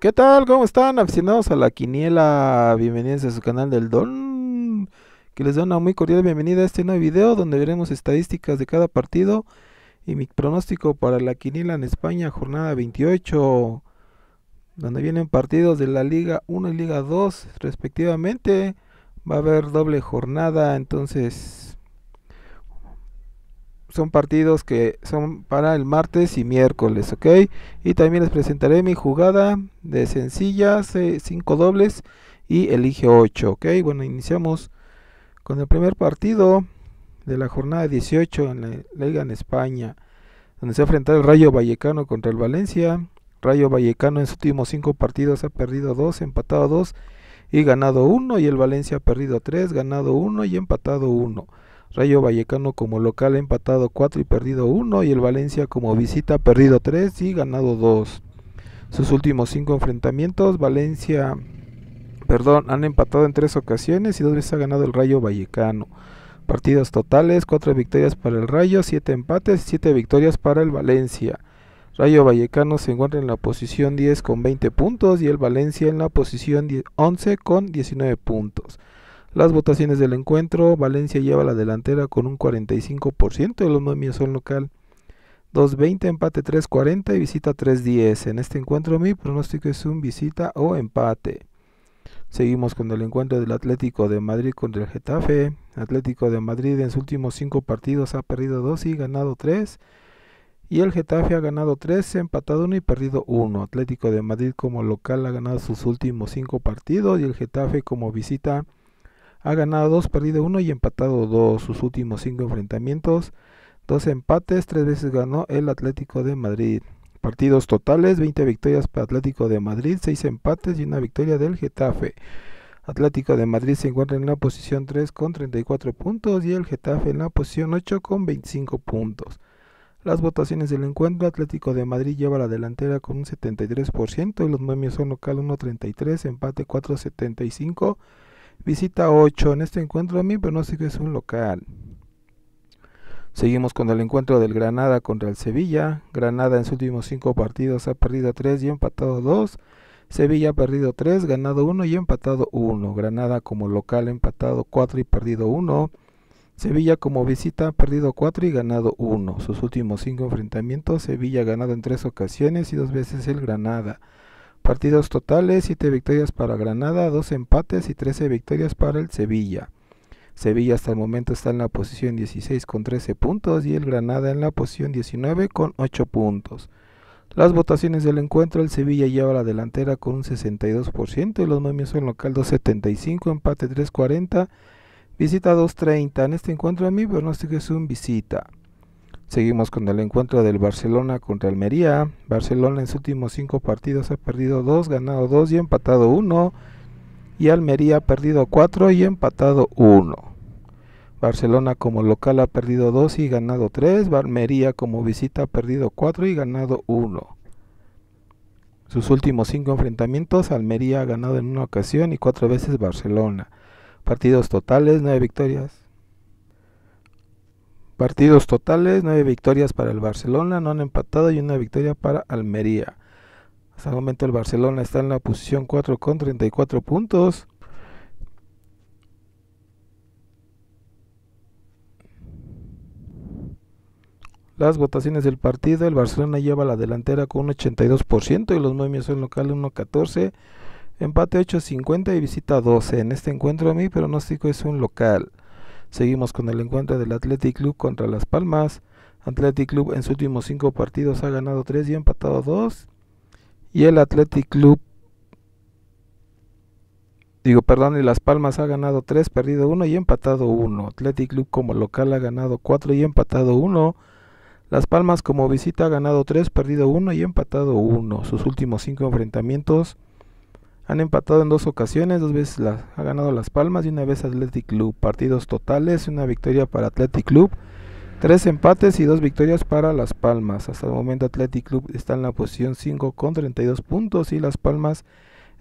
¿Qué tal? ¿Cómo están aficionados a la quiniela? Bienvenidos a su canal del Don. Que les da una muy cordial bienvenida a este nuevo video donde veremos estadísticas de cada partido y mi pronóstico para la quiniela en España, jornada 28, donde vienen partidos de la Liga 1 y Liga 2 respectivamente. Va a haber doble jornada, entonces son partidos que son para el martes y miércoles, ¿ok? Y también les presentaré mi jugada de sencillas, 5 dobles y elige 8, ¿ok? Bueno, iniciamos con el primer partido de la jornada 18 en la Liga en España, donde se enfrenta el Rayo Vallecano contra el Valencia. Rayo Vallecano en sus últimos 5 partidos ha perdido 2, empatado 2 y ganado 1, y el Valencia ha perdido 3, ganado 1 y empatado 1. Rayo Vallecano como local ha empatado 4 y perdido 1 y el Valencia como visita ha perdido 3 y ganado 2. Sus últimos 5 enfrentamientos, Valencia, perdón, han empatado en 3 ocasiones y dos veces ha ganado el Rayo Vallecano. Partidos totales, 4 victorias para el Rayo, 7 empates y 7 victorias para el Valencia. Rayo Vallecano se encuentra en la posición 10 con 20 puntos y el Valencia en la posición 11 con 19 puntos. Las votaciones del encuentro, Valencia lleva la delantera con un 45% de los nomios son local. 2.20, empate 3.40 y visita 3-10, En este encuentro mi pronóstico es un visita o empate. Seguimos con el encuentro del Atlético de Madrid contra el Getafe. Atlético de Madrid en sus últimos 5 partidos ha perdido 2 y ganado 3. Y el Getafe ha ganado 3, empatado 1 y perdido 1. Atlético de Madrid como local ha ganado sus últimos 5 partidos y el Getafe como visita ha ganado 2, perdido 1 y empatado 2. Sus últimos 5 enfrentamientos, Dos empates, tres veces ganó el Atlético de Madrid. Partidos totales, 20 victorias para Atlético de Madrid, 6 empates y una victoria del Getafe. Atlético de Madrid se encuentra en la posición 3 con 34 puntos y el Getafe en la posición 8 con 25 puntos. Las votaciones del encuentro, Atlético de Madrid lleva la delantera con un 73% y los momios son local 1.33, empate 4.75 Visita 8. En este encuentro a mí, pero no sé pronóstico es un local. Seguimos con el encuentro del Granada contra el Sevilla. Granada en sus últimos 5 partidos ha perdido 3 y empatado 2. Sevilla ha perdido 3, ganado 1 y empatado 1. Granada como local ha empatado 4 y perdido 1. Sevilla como visita ha perdido 4 y ganado 1. Sus últimos 5 enfrentamientos, Sevilla ha ganado en 3 ocasiones y 2 veces el Granada. Partidos totales, 7 victorias para Granada, 2 empates y 13 victorias para el Sevilla. Sevilla hasta el momento está en la posición 16 con 13 puntos y el Granada en la posición 19 con 8 puntos. Las votaciones del encuentro, el Sevilla lleva la delantera con un 62% y los momios son local 2.75, empate 3.40, visita 2.30. En este encuentro a mi pronóstico es un visita. Seguimos con el encuentro del Barcelona contra Almería. Barcelona en sus últimos cinco partidos ha perdido dos, ganado dos y empatado uno. Y Almería ha perdido cuatro y empatado uno. Barcelona como local ha perdido dos y ganado tres. Almería como visita ha perdido cuatro y ganado uno. Sus últimos cinco enfrentamientos, Almería ha ganado en una ocasión y cuatro veces Barcelona. Partidos totales, nueve victorias, Partidos totales, nueve victorias para el Barcelona, no han empatado y una victoria para Almería. Hasta el momento el Barcelona está en la posición 4 con 34 puntos. Las votaciones del partido, el Barcelona lleva la delantera con un 82% y los movimientos son local 1.14, empate 8.50 y visita 12. En este encuentro a mi pronóstico es un local. Seguimos con el encuentro del Athletic Club contra Las Palmas. Athletic Club en sus últimos cinco partidos ha ganado tres y empatado 2. Y el Athletic Club, digo, perdón, y Las Palmas ha ganado tres, perdido uno y empatado uno. Athletic Club como local ha ganado cuatro y empatado 1. Las Palmas como visita ha ganado tres, perdido uno y empatado uno. Sus últimos cinco enfrentamientos han empatado en dos ocasiones, dos veces ha ganado Las Palmas y una vez Athletic Club. Partidos totales, una victoria para Athletic Club, tres empates y dos victorias para Las Palmas. Hasta el momento Athletic Club está en la posición 5 con 32 puntos y Las Palmas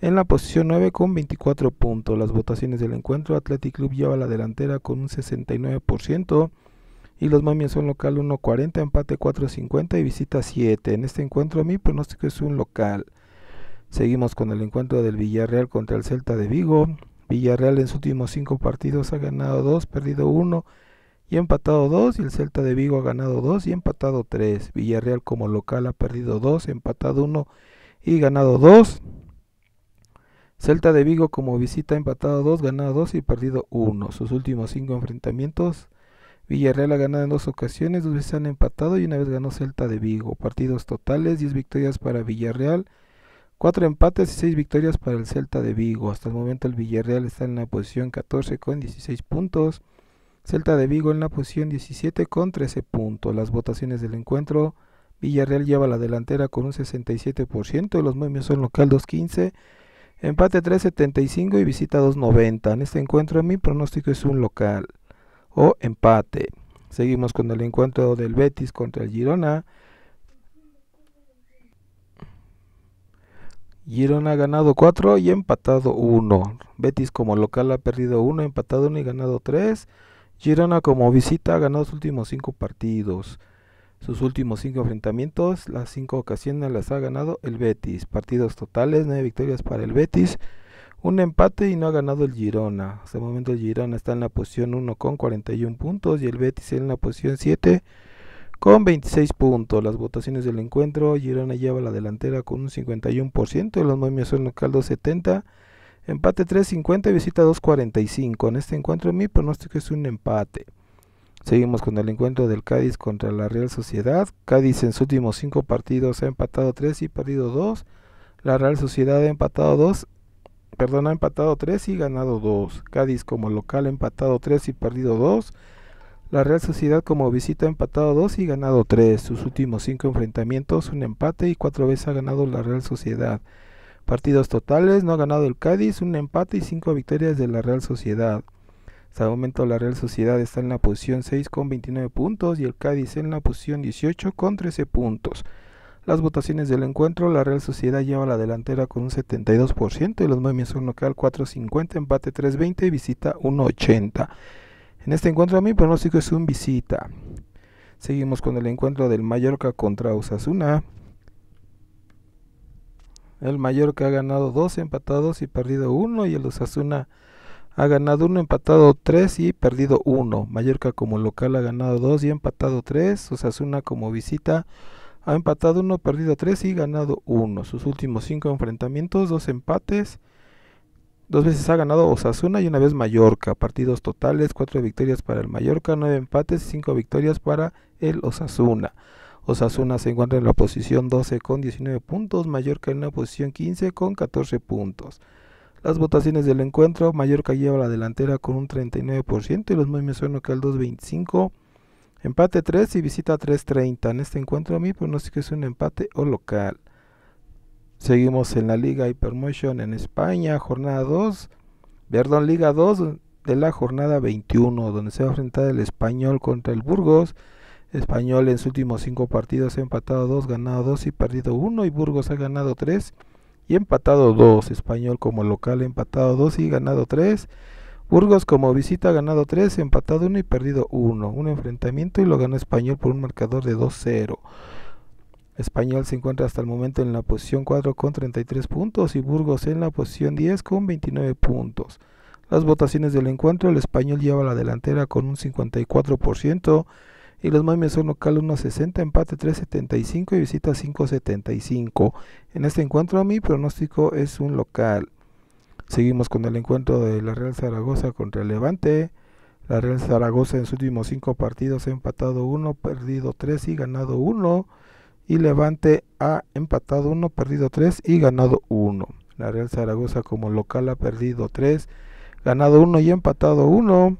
en la posición 9 con 24 puntos. Las votaciones del encuentro, Athletic Club lleva la delantera con un 69% y los Mamias son local 1.40, empate 4.50 y visita 7. En este encuentro mi pronóstico es un local. Seguimos con el encuentro del Villarreal contra el Celta de Vigo. Villarreal en sus últimos cinco partidos ha ganado dos, perdido uno y empatado dos. Y el Celta de Vigo ha ganado dos y empatado tres. Villarreal como local ha perdido dos, empatado uno y ganado dos. Celta de Vigo como visita ha empatado dos, ganado dos y perdido uno. Sus últimos cinco enfrentamientos. Villarreal ha ganado en dos ocasiones, dos veces han empatado y una vez ganó Celta de Vigo. Partidos totales, 10 victorias para Villarreal, Cuatro empates y seis victorias para el Celta de Vigo. Hasta el momento el Villarreal está en la posición 14 con 16 puntos. Celta de Vigo en la posición 17 con 13 puntos. Las votaciones del encuentro. Villarreal lleva la delantera con un 67%. Los movimientos son local 215. Empate 375 y visita 290. En este encuentro mi pronóstico es un local o empate. Seguimos con el encuentro del Betis contra el Girona. Girona ha ganado 4 y empatado 1. Betis como local ha perdido 1, empatado 1 y ganado 3. Girona como visita ha ganado sus últimos 5 partidos. Sus últimos 5 enfrentamientos, las 5 ocasiones las ha ganado el Betis. Partidos totales, 9 victorias para el Betis. Un empate y no ha ganado el Girona. Hasta el momento el Girona está en la posición 1 con 41 puntos y el Betis en la posición 7 con 26 puntos. Las votaciones del encuentro, Girona lleva la delantera con un 51%, los momios son local 270. empate 3.50 y visita 2.45. En este encuentro mi pronóstico es un empate. Seguimos con el encuentro del Cádiz contra la Real Sociedad. Cádiz en sus últimos 5 partidos ha empatado 3 y perdido 2. La Real Sociedad ha empatado 2, perdón, ha empatado 3 y ganado 2. Cádiz como local ha empatado 3 y perdido 2. La Real Sociedad como visita ha empatado 2 y ganado 3. Sus últimos 5 enfrentamientos, un empate y 4 veces ha ganado la Real Sociedad. Partidos totales, no ha ganado el Cádiz, un empate y 5 victorias de la Real Sociedad. Hasta el momento la Real Sociedad está en la posición 6 con 29 puntos y el Cádiz en la posición 18 con 13 puntos. Las votaciones del encuentro, la Real Sociedad lleva la delantera con un 72% y los movimientos son local 4.50, empate 3.20 y visita 1.80. En este encuentro mi pronóstico es un visita. Seguimos con el encuentro del Mallorca contra Osasuna. El Mallorca ha ganado dos empatados y perdido uno y el Osasuna ha ganado uno, empatado tres y perdido uno. Mallorca como local ha ganado dos y empatado tres. Osasuna como visita ha empatado uno, perdido tres y ganado uno. Sus últimos cinco enfrentamientos, dos empates Dos veces ha ganado Osasuna y una vez Mallorca. Partidos totales, cuatro victorias para el Mallorca, nueve empates y cinco victorias para el Osasuna. Osasuna se encuentra en la posición 12 con 19 puntos, Mallorca en la posición 15 con 14 puntos. Las votaciones del encuentro, Mallorca lleva la delantera con un 39% y los Moimios son local 2.25, empate 3 y visita 3.30. En este encuentro a mi pronóstico es un empate o local. Seguimos en la Liga Hypermotion en España, jornada 2, perdón, Liga 2 de la jornada 21, donde se va a enfrentar el español contra el Burgos. Español en sus últimos 5 partidos ha empatado 2, ganado 2 y perdido 1, y Burgos ha ganado 3 y empatado 2. Español como local ha empatado 2 y ganado 3. Burgos como visita ha ganado 3, empatado 1 y perdido 1. Un enfrentamiento y lo ganó Español por un marcador de 2-0. Español se encuentra hasta el momento en la posición 4 con 33 puntos y Burgos en la posición 10 con 29 puntos. Las votaciones del encuentro, el español lleva la delantera con un 54% y los Mames son local 1.60, empate 3.75 y visita 5.75. En este encuentro mi pronóstico es un local. Seguimos con el encuentro de la Real Zaragoza contra el Levante. La Real Zaragoza en sus últimos 5 partidos ha empatado 1, perdido 3 y ganado 1 y Levante ha empatado 1, perdido 3 y ganado 1. La Real Zaragoza como local ha perdido 3, ganado 1 y empatado 1.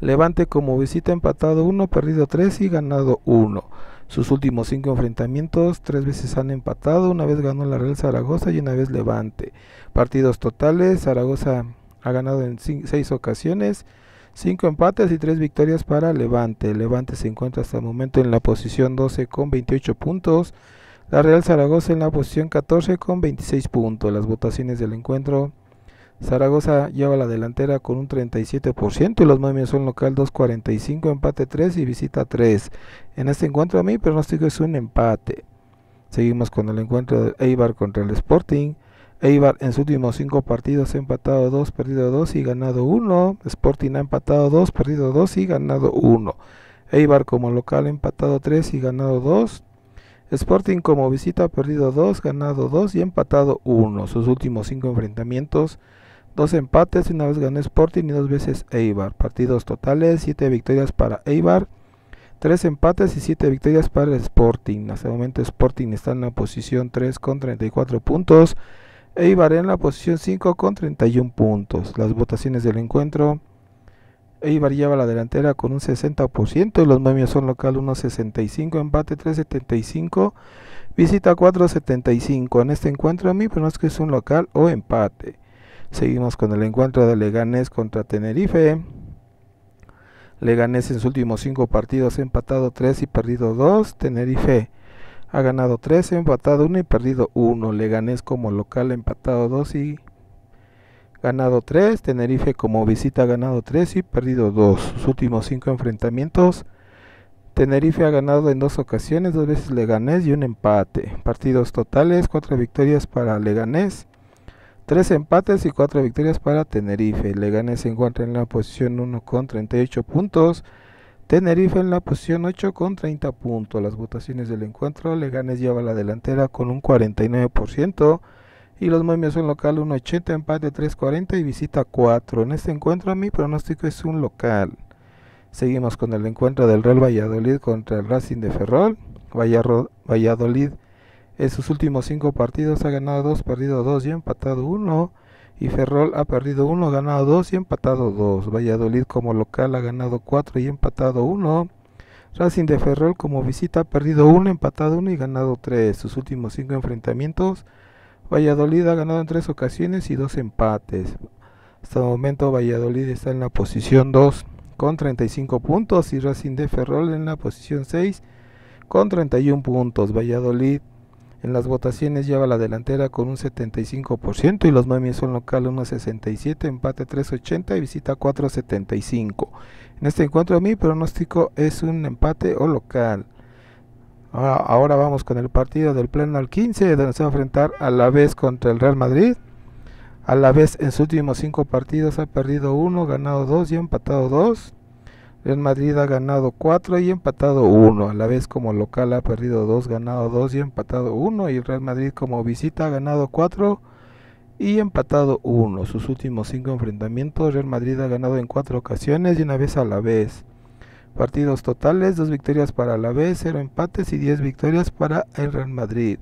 Levante como visita ha empatado 1, perdido 3 y ganado 1. Sus últimos 5 enfrentamientos, 3 veces han empatado, una vez ganó la Real Zaragoza y una vez Levante. Partidos totales, Zaragoza ha ganado en 6 ocasiones, 5 empates y 3 victorias para Levante. Levante se encuentra hasta el momento en la posición 12 con 28 puntos. La Real Zaragoza en la posición 14 con 26 puntos. Las votaciones del encuentro. Zaragoza lleva la delantera con un 37% y los movimientos son local 2.45, empate 3 y visita 3. En este encuentro a mi pronóstico es un empate. Seguimos con el encuentro de Eibar contra el Sporting. Eibar en sus últimos 5 partidos ha empatado 2, perdido 2 y ganado 1. Sporting ha empatado 2, perdido 2 y ganado 1. Eibar como local ha empatado 3 y ganado 2. Sporting como visita ha perdido 2, ganado 2 y empatado 1. Sus últimos 5 enfrentamientos, 2 empates, una vez ganó Sporting y 2 veces Eibar. Partidos totales, 7 victorias para Eibar, 3 empates y 7 victorias para Sporting. Hasta el momento Sporting está en la posición 3 con 34 puntos. Eibar en la posición 5 con 31 puntos. Las votaciones del encuentro. Eibar lleva la delantera con un 60% los momios son local 1.65, empate 3.75, visita 4.75. En este encuentro a mí que es un local o empate. Seguimos con el encuentro de Leganés contra Tenerife. Leganés en sus últimos 5 partidos ha empatado 3 y perdido 2. Tenerife ha ganado 3, empatado 1 y perdido 1. Leganés como local empatado 2 y ganado 3. Tenerife como visita ha ganado 3 y perdido 2. Sus últimos 5 enfrentamientos. Tenerife ha ganado en dos ocasiones, dos veces Leganés y un empate. Partidos totales, 4 victorias para Leganés, 3 empates y 4 victorias para Tenerife. Leganés se encuentra en la posición 1 con 38 puntos. Tenerife en la posición 8 con 30 puntos. Las votaciones del encuentro, Leganes lleva la delantera con un 49% y los Momios son local 1.80, empate 3.40 y visita 4. En este encuentro mi pronóstico es un local. Seguimos con el encuentro del Real Valladolid contra el Racing de Ferrol. Valladolid en sus últimos 5 partidos ha ganado 2, perdido 2 y empatado 1 y Ferrol ha perdido ha ganado 2 y empatado 2, Valladolid como local ha ganado 4 y empatado 1, Racing de Ferrol como visita ha perdido 1, empatado 1 y ganado 3, Sus últimos 5 enfrentamientos, Valladolid ha ganado en tres ocasiones y dos empates. Hasta el momento Valladolid está en la posición 2 con 35 puntos y Racing de Ferrol en la posición 6 con 31 puntos. Valladolid en las votaciones lleva la delantera con un 75% y los mamis son local 1.67, empate 3.80 y visita 4.75. En este encuentro mi pronóstico es un empate o local. Ah, ahora, vamos con el partido del pleno al 15, donde se va a enfrentar a la vez contra el Real Madrid. A la vez en sus últimos 5 partidos ha perdido 1, ganado 2 y empatado 2. Real Madrid ha ganado 4 y empatado 1, a la vez como local ha perdido 2, ganado 2 y empatado 1, y Real Madrid como visita ha ganado 4 y empatado 1. Sus últimos 5 enfrentamientos, Real Madrid ha ganado en 4 ocasiones y una vez a la vez. Partidos totales, 2 victorias para la vez, 0 empates y 10 victorias para el Real Madrid.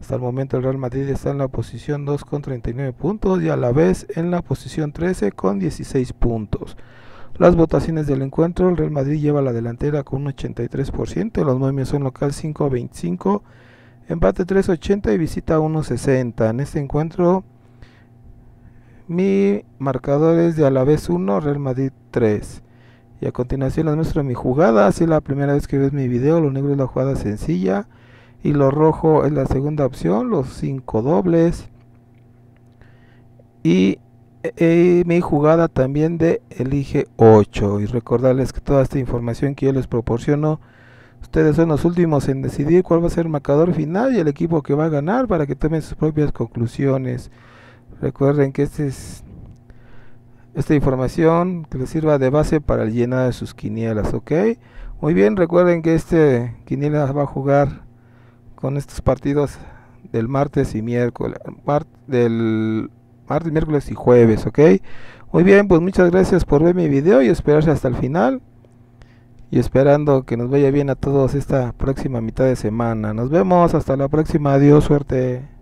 Hasta el momento el Real Madrid está en la posición 2 con 39 puntos y a la vez en la posición 13 con 16 puntos. Las votaciones del encuentro, el Real Madrid lleva la delantera con un 83%, los movimientos son local 5-25, empate 3-80 y visita 1-60. En este encuentro mi marcador es de a la vez 1, Real Madrid 3. Y a continuación les muestro mi jugada, si es la primera vez que ves mi video, lo negro es la jugada sencilla y lo rojo es la segunda opción, los 5 dobles. Y e, e, mi jugada también de elige 8 y recordarles que toda esta información que yo les proporciono ustedes son los últimos en decidir cuál va a ser el marcador final y el equipo que va a ganar para que tomen sus propias conclusiones recuerden que este es, esta información que les sirva de base para el llenado de sus quinielas ok muy bien recuerden que este quiniela va a jugar con estos partidos del martes y miércoles del martes, miércoles y jueves, ¿ok? Muy bien, pues muchas gracias por ver mi video y esperarse hasta el final. Y esperando que nos vaya bien a todos esta próxima mitad de semana. Nos vemos, hasta la próxima, adiós, suerte.